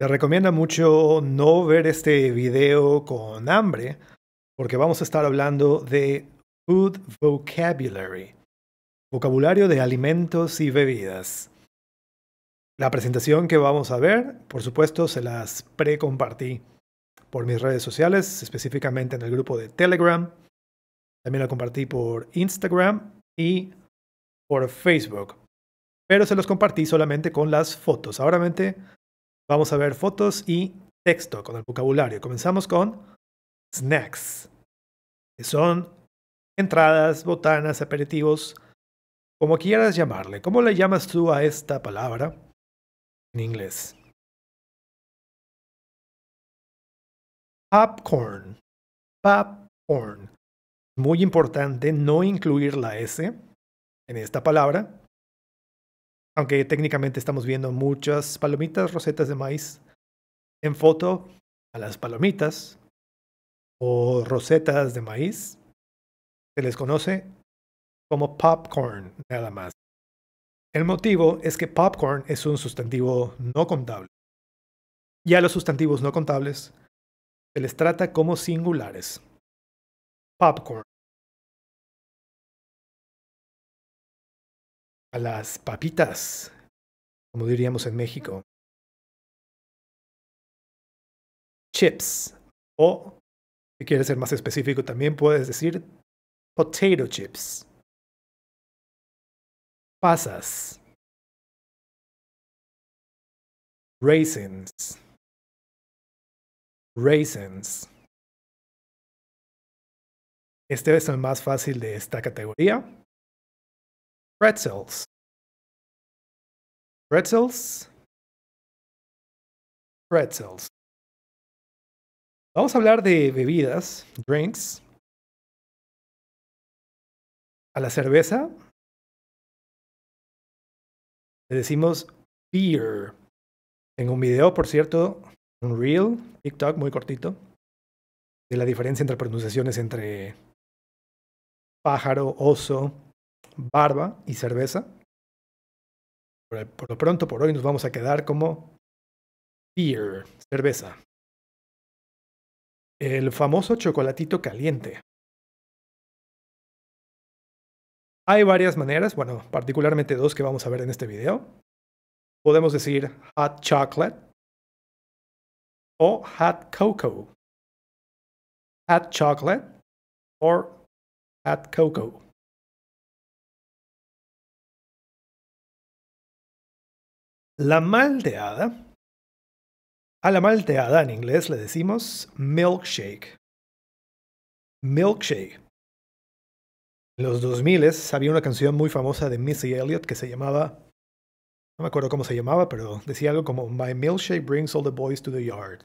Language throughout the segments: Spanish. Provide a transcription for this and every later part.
Te recomiendo mucho no ver este video con hambre, porque vamos a estar hablando de food vocabulary, vocabulario de alimentos y bebidas. La presentación que vamos a ver, por supuesto, se las pre-compartí por mis redes sociales, específicamente en el grupo de Telegram. También la compartí por Instagram y por Facebook. Pero se los compartí solamente con las fotos. Ahora, Vamos a ver fotos y texto con el vocabulario. Comenzamos con snacks, que son entradas, botanas, aperitivos, como quieras llamarle. ¿Cómo le llamas tú a esta palabra en inglés? Popcorn. Popcorn. Muy importante no incluir la S en esta palabra aunque técnicamente estamos viendo muchas palomitas, rosetas de maíz en foto a las palomitas o rosetas de maíz. Se les conoce como popcorn nada más. El motivo es que popcorn es un sustantivo no contable. Y a los sustantivos no contables se les trata como singulares. Popcorn. a las papitas, como diríamos en México. Chips. O, si quieres ser más específico, también puedes decir potato chips. Pasas. Raisins. Raisins. Este es el más fácil de esta categoría pretzels. Pretzels. Pretzels. Vamos a hablar de bebidas, drinks. A la cerveza le decimos beer. Tengo un video, por cierto, un reel, TikTok muy cortito, de la diferencia entre pronunciaciones entre pájaro, oso, barba y cerveza. Por, lo pronto, por hoy nos vamos a quedar como beer, cerveza. El famoso chocolatito caliente. Hay varias maneras, bueno, particularmente dos que vamos a ver en este video. Podemos decir hot chocolate o hot cocoa. Hot chocolate or hot cocoa. La malteada, a la malteada en inglés le decimos milkshake. Milkshake. En los 2000 había una canción muy famosa de Missy Elliott que se llamaba, no me acuerdo cómo se llamaba, pero decía algo como My milkshake brings all the boys to the yard.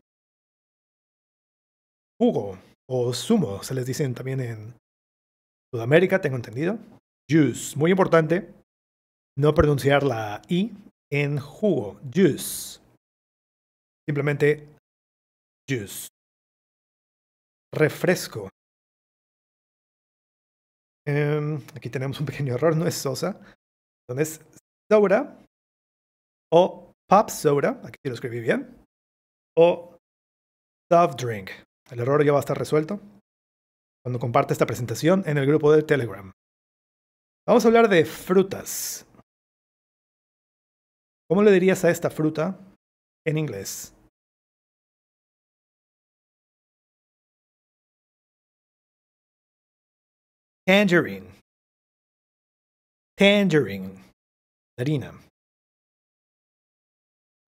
Hugo o sumo, se les dicen también en Sudamérica, tengo entendido. Juice, muy importante no pronunciar la I en jugo, juice. Simplemente juice. Refresco. Em, aquí tenemos un pequeño error, no es sosa. Entonces, soda o pop soda, aquí lo escribí bien, o soft drink. El error ya va a estar resuelto cuando comparte esta presentación en el grupo de Telegram. Vamos a hablar de frutas. ¿Cómo le dirías a esta fruta en inglés? Tangerine. Tangerine. Harina.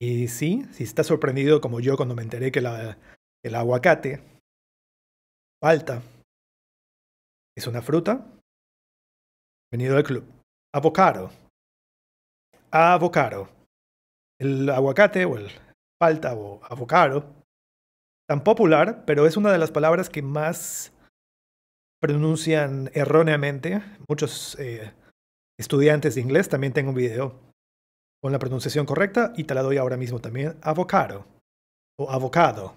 Y sí, si estás sorprendido como yo cuando me enteré que el aguacate, falta. es una fruta, venido al club. Avocado. Avocado. El aguacate o el palta o avocado, tan popular, pero es una de las palabras que más pronuncian erróneamente. Muchos eh, estudiantes de inglés también tengo un video con la pronunciación correcta y te la doy ahora mismo también. Avocado o avocado.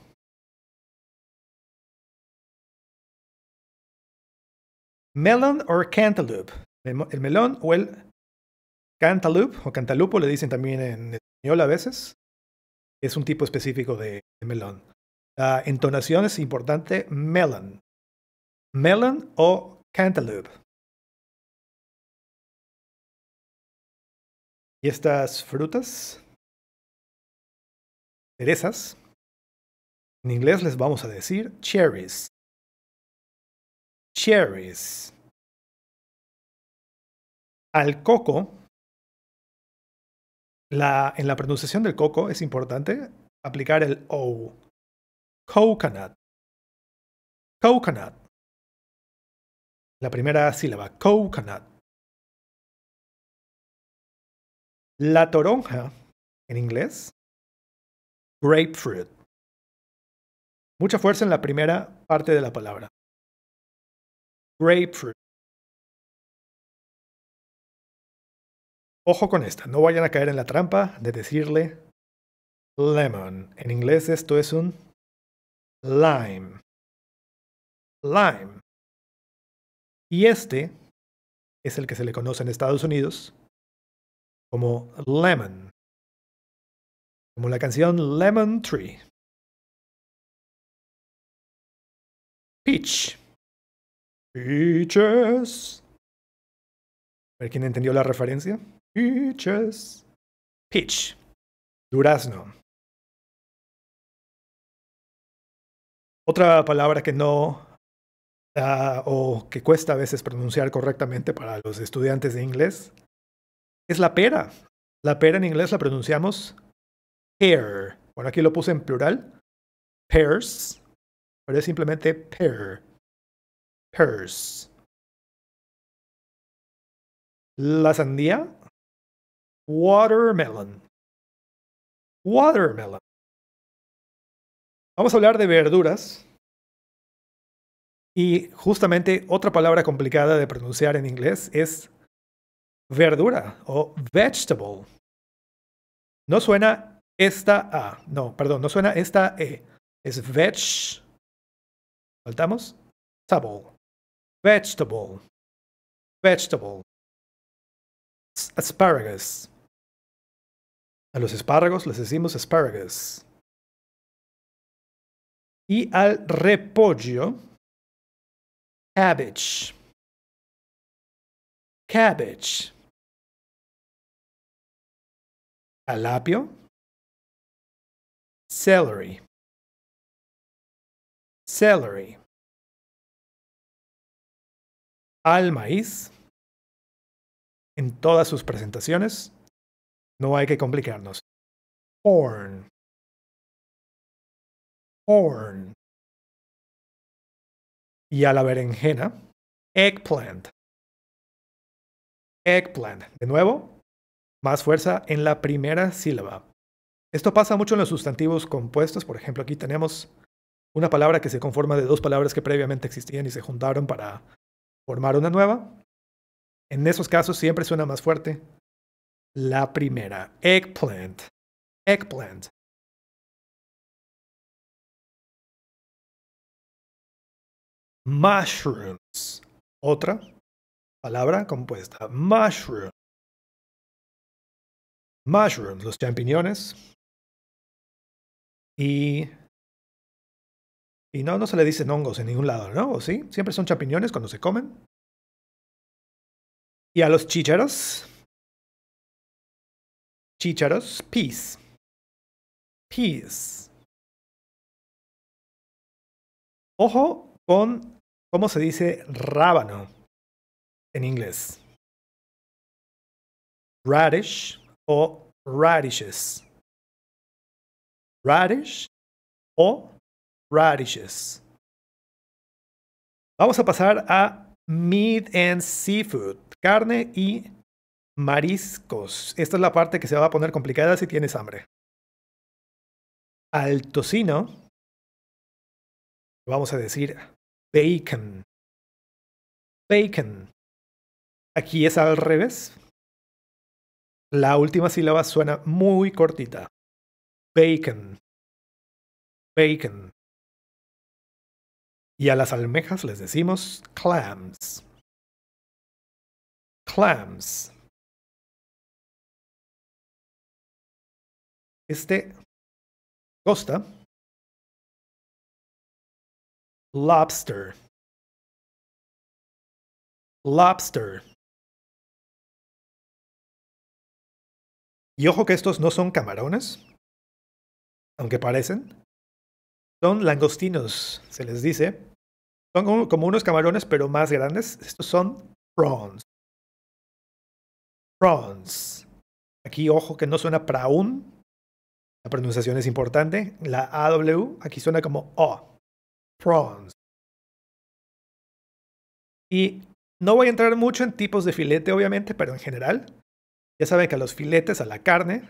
Melon or cantaloupe. El melón o el cantaloupe o cantalupo le dicen también en español a veces es un tipo específico de, melón. La entonación es importante, melon. Melon o cantaloupe. Y estas frutas, cerezas, en inglés les vamos a decir cherries. Cherries. Al coco la, en la pronunciación del coco es importante aplicar el O. Coconut. Coconut. La primera sílaba, coconut. La toronja, en inglés, grapefruit. Mucha fuerza en la primera parte de la palabra. Grapefruit. Ojo con esta, no vayan a caer en la trampa de decirle lemon. En inglés esto es un lime. Lime. Y este es el que se le conoce en Estados Unidos como lemon. Como la canción Lemon Tree. Peach. Peaches. A ver quién entendió la referencia. Peaches. Peach. Durazno. Otra palabra que no o que cuesta a veces pronunciar correctamente para los estudiantes de inglés es la pera. La pera en inglés la pronunciamos pear. Bueno, aquí lo puse en plural. Pears. Pero es simplemente pear. Pears. La sandía Watermelon. Watermelon. Vamos a hablar de verduras. Y justamente otra palabra complicada de pronunciar en inglés es verdura o vegetable. No suena esta A. No, perdón, no suena esta E. Es veg. Faltamos. Table. Vegetable. Vegetable. Asparagus. A los espárragos les decimos asparagus. Y al repollo, cabbage. Cabbage. Al apio, celery. Celery. Al maíz, en todas sus presentaciones, no hay que complicarnos. Horn. Horn. Y a la berenjena, eggplant. Eggplant. De nuevo, más fuerza en la primera sílaba. Esto pasa mucho en los sustantivos compuestos. Por ejemplo, aquí tenemos una palabra que se conforma de dos palabras que previamente existían y se juntaron para formar una nueva. En esos casos siempre suena más fuerte la primera, eggplant. Eggplant. Mushrooms. Otra palabra compuesta. Mushroom. Mushrooms, los champiñones. Y. Y no, no se le dicen hongos en ningún lado, ¿no? ¿O sí? Siempre son champiñones cuando se comen. Y a los chícharos Chícharos, peas. Peas. Ojo con cómo se dice rábano en inglés. Radish o radishes. Radish o radishes. Vamos a pasar a meat and seafood, carne y Mariscos. Esta es la parte que se va a poner complicada si tienes hambre. Al tocino vamos a decir bacon. Bacon. Aquí es al revés. La última sílaba suena muy cortita. Bacon. Bacon. Y a las almejas les decimos clams. Clams. este Costa Lobster. Lobster. Y ojo que estos no son camarones, aunque parecen. Son langostinos, se les dice. Son como, unos camarones, pero más grandes. Estos son prawns. Prawns. Aquí, ojo que no suena prawn, la pronunciación es importante. La AW aquí suena como O. Prawns. Y no voy a entrar mucho en tipos de filete, obviamente, pero en general, ya saben que los filetes a la carne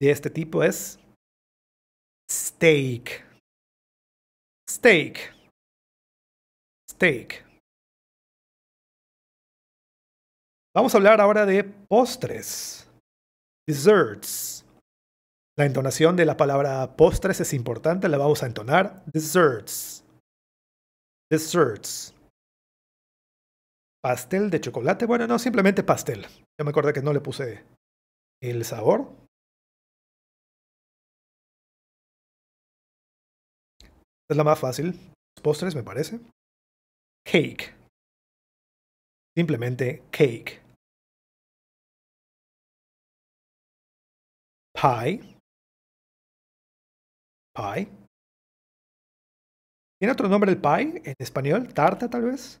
de este tipo es steak. Steak. Steak. Vamos a hablar ahora de postres. Desserts. La entonación de la palabra postres es importante, la vamos a entonar. Desserts. Desserts. Pastel de chocolate. Bueno, no, simplemente pastel. Ya me acordé que no le puse el sabor. Es la más fácil. Postres, me parece. Cake. Simplemente cake. Pie. Pie. ¿Tiene otro nombre el pie en español? ¿Tarta tal vez?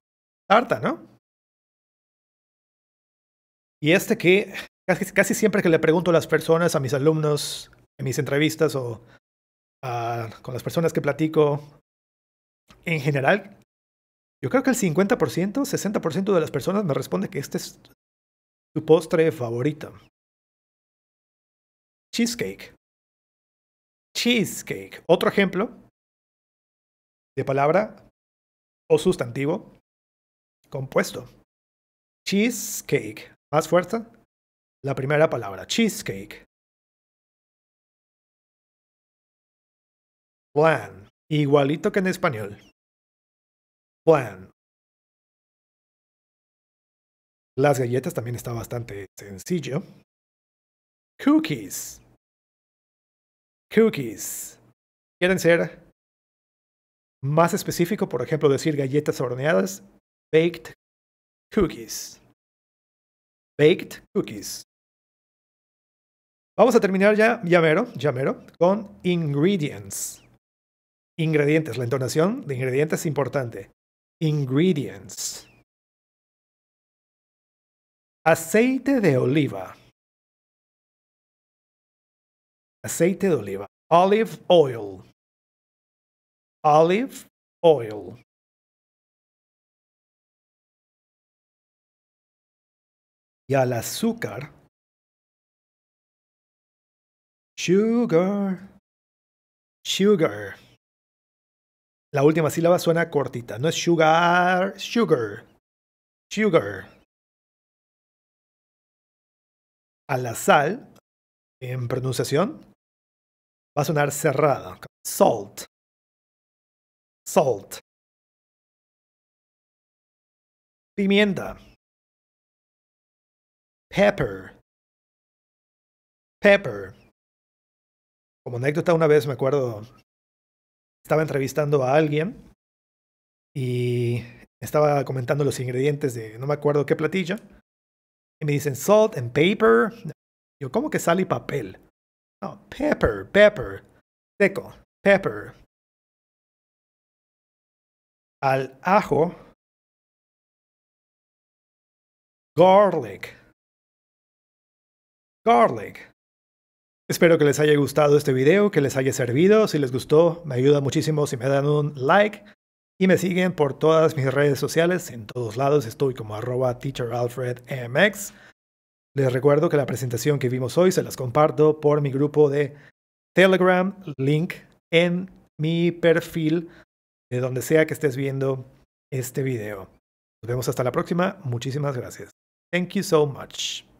Tarta, ¿no? Y este que casi, siempre que le pregunto a las personas, a mis alumnos, en mis entrevistas o ah, con las personas que platico, en general, yo creo que el 50%, 60% de las personas me responde que este es su postre favorito. Cheesecake. Cheesecake. Otro ejemplo de palabra o sustantivo compuesto. Cheesecake. Más fuerza. La primera palabra, cheesecake. Plan. Igualito que en español. Plan. Las galletas también está bastante sencillo. Cookies. Cookies. ¿Quieren ser más específico? Por ejemplo, decir galletas horneadas. Baked cookies. Baked cookies. Vamos a terminar ya, llamero, llamero, con ingredients. Ingredientes, la entonación de ingredientes es importante. Ingredients. Aceite de oliva. Aceite de oliva. Olive oil. Olive oil. Y al azúcar. Sugar. Sugar. La última sílaba suena cortita. No es sugar. Sugar. Sugar. A la sal, en pronunciación, va a sonar cerrada. Salt. Salt. Pimienta. Pepper. Pepper. Como anécdota, una vez me acuerdo, estaba entrevistando a alguien y estaba comentando los ingredientes de no me acuerdo qué platilla Y me dicen salt and paper. Yo, ¿cómo que sale papel? pepper, pepper. Seco, pepper. Al ajo. Garlic. Garlic. Espero que les haya gustado este video, que les haya servido. Si les gustó, me ayuda muchísimo si me dan un like. Y me siguen por todas mis redes sociales. En todos lados estoy como arroba teacheralfredmx. Les recuerdo que la presentación que vimos hoy se las comparto por mi grupo de Telegram, link en mi perfil de donde sea que estés viendo este video. Nos vemos hasta la próxima. Muchísimas gracias. Thank you so much.